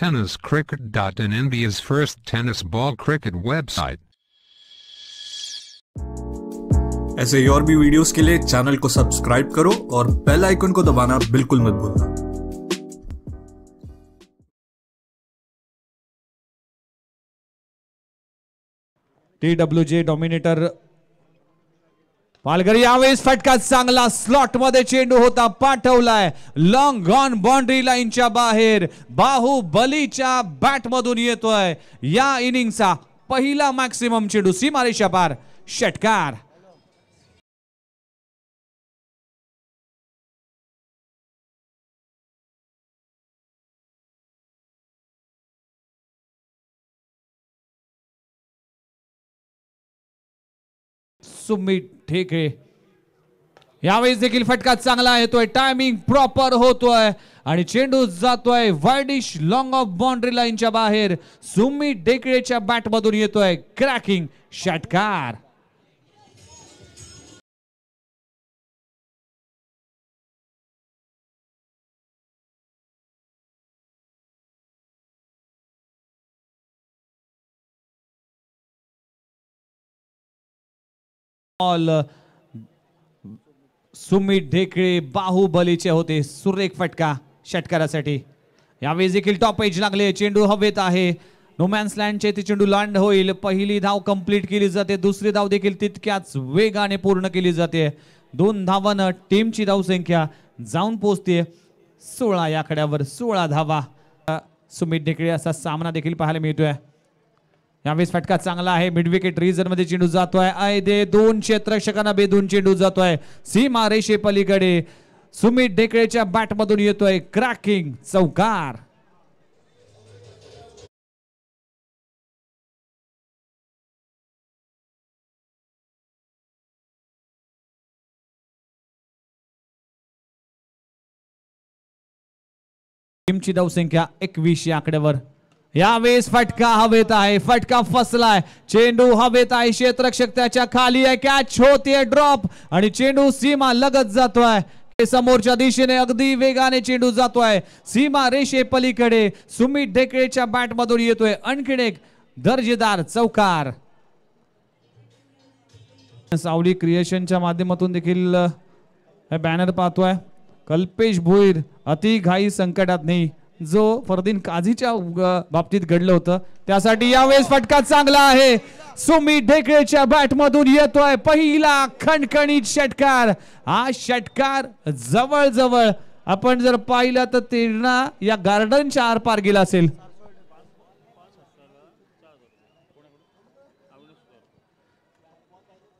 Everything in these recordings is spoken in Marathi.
Tennis In India's first tennis ball cricket website. ऐसे ही और भी वीडियोस के लिए चैनल को सब्सक्राइब करो और बेल आइकन को दबाना बिल्कुल मत भूलना T W J dominator Palghar यावेळेस फटका चांगला स्लॉट मध्ये चेंडू होता पाठवलाय लॉंग ऑन बाउंड्री लाईनच्या बाहेर बाहुबलीच्या बॅट मधून येतोय या इनिंगचा पहिला मॅक्सिमम चेंडू सीमारेषा पार षटकार सुमित ठीक आहे यावेळेस देखील फटका चांगला येतोय टायमिंग प्रॉपर होतोय आणि चेंडू जातोय वायडिश लॉंग ऑफ बाउंड्री लाईनच्या बाहेर सुमी डेकळेच्या बॅटमधून येतोय क्रॅकिंग षटकार बॉल सुमित ढेकळे बाहुबलीचे होते सुरेख फटका षटकारासाठी यावेळी देखील टॉप एज लागले चेंडू हवेत आहे नोमॅन्स लँडचे ते चेंडू लांड होईल पहिली धाव कंप्लीट केली जाते दुसरी धाव देखील तितक्याच वेगाने पूर्ण केली जाते दोन धावानं टीमची धावसंख्या जाऊन पोचते सोळा याकड्यावर सोळा धावा सुमित ढेकळे असा सामना देखील पाहायला मिळतोय यावेळेस फटका चांगला आहे मिड विकेट रिझन मध्ये चेंडू जातोय आय दे दोन क्षेत्रक्षकांना बेदून चेंडू जातोय सी मारेशे पलीकडे सुमित ढेकळेच्या बॅटमधून येतोय क्रॅकिंग चौकार टीमची धावसंख्या एकवीस या आकड्यावर यावेळेस फटका हवेत आहे फटका फसलाय चेंडू हवेत आहे क्षेत्रक्षक त्याच्या खाली आहे कॅच होतीये ड्रॉप आणि चेंडू सीमा लगत जातोय समोरच्या दिशेने अगदी वेगाने चेंडू जातोय सीमा रेषे पलीकडे सुमित ढेकळेच्या बॅटमधून येतोय आणखीन एक दर्जेदार चौकार सावली क्रिएशनच्या माध्यमातून देखील बॅनर पाहतोय कल्पेश भुईर अति घाई संकटात नाही जो फरदीन काझीच्या बाबतीत घडलं होतं त्यासाठी यावेळेस फटका चांगला आहे सुमी ढेकळेच्या बॅटमधून येतोय पहिला खणखणीत षटकार हा षटकार जवळजवळ आपण जर पाहिलं तर तेरणा या गार्डनच्या आर पार गेला असेल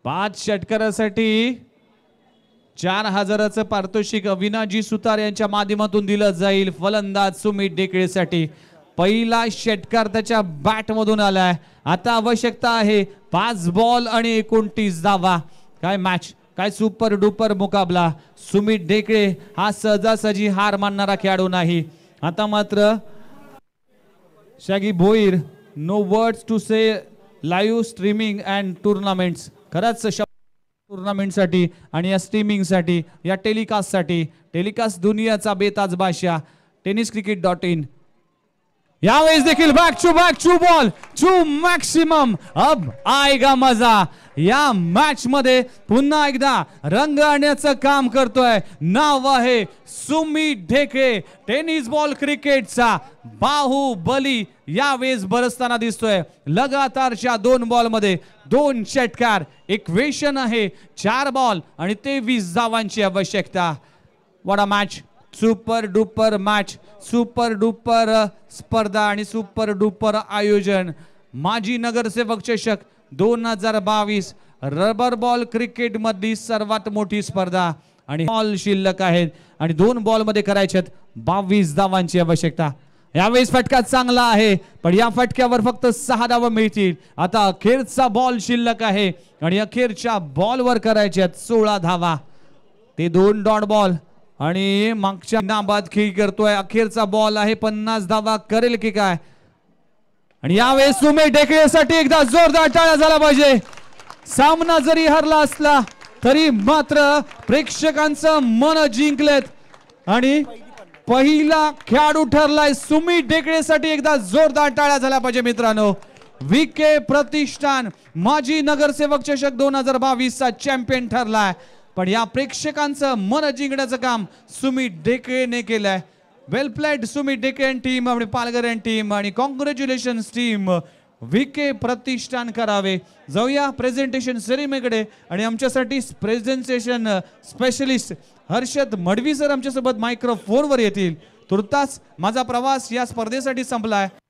पाच षटकारासाठी चार हजाराचं पारितोषिक अविनाजी सुतार यांच्या माध्यमातून दिलं जाईल फलंदाज सुमित डेकळेसाठी पहिला षटकार त्याच्या बॅटमधून आलाय आता आवश्यकता आहे पाच बॉल आणि एकोणतीस धावा काय मॅच काय सुपर डुपर मुकाबला सुमित डेकळे हा सहजासहजी हार मानणारा खेळाडू नाही आता मात्र Shagi Bhoir no words to say live streaming and tournaments खरंच टुर्नामेंटसाठी आणि या स्ट्रीमिंगसाठी या टेलिकास्टसाठी टेलिकास्ट दुनियाचा बेताज बादशाह टेनिस क्रिकेट डॉट इन यावेळेस देखील back to back two ball two maximum अब आएगा मजा या मॅच मध्ये पुन्हा एकदा रंग आणण्याचं काम करतोय नाव आहे सुमी ढेके टेनिस बॉल क्रिकेटचा बाहुबली या वेळेस बरसताना दिसतोय लगातारच्या दोन बॉल मध्ये दोन षटकार इक्वेशन आहे चार बॉल आणि तेवीस जावांची आवश्यकता वडा match super duper match super duper स्पर्धा आणि सुपर डुपर आयोजन माजी नगरसेवक चषक दोन हजार बावीस रबर बॉल क्रिकेटमधली सर्वात मोठी स्पर्धा आणि बॉल शिल्लक आहेत आणि दोन बॉलमध्ये करायचे आहेत बावीस धावांची आवश्यकता यावेळेस फटका चांगला आहे पण या फटक्यावर फक्त सहा धावा मिळतील आता अखेरचा बॉल शिल्लक आहे आणि अखेरच्या बॉलवर करायचे आहेत सोळा धावा ते दोन डॉट बॉल आणि मागच्या नाबाद खेळी करतोय अखेरचा बॉल आहे पन्नास धावा करेल की काय आणि यावेळेस सुमे ढेकळेसाठी एकदा जोरदार टाळा झाला पाहिजे सामना जरी हरला असला तरी मात्र प्रेक्षकांचं मन जिंकलेत आणि पहिला खेळाडू ठरलाय सुमी डेकळेसाठी एकदा जोरदार टाळ्या झाल्या पाहिजे मित्रांनो विके प्रतिष्ठान माजी नगरसेवक चषक दोन हजार बावीस चा चॅम्पियन ठरलाय पण या प्रेक्षकांचं मन जिंकण्याचं काम सुमित डेकेने केलंय well played Sumit and team आणि पालघर टीम आणि कॉंग्रॅच्युलेशन टीम विके प्रतिष्ठान करावे जाऊया प्रेझेंटेशन सेरेमीकडे आणि आमच्यासाठी presentation specialist Harshad Madvi sir आमच्यासोबत मायक्रोफोनवर येतील तुर्तास माझा प्रवास या स्पर्धेसाठी आहे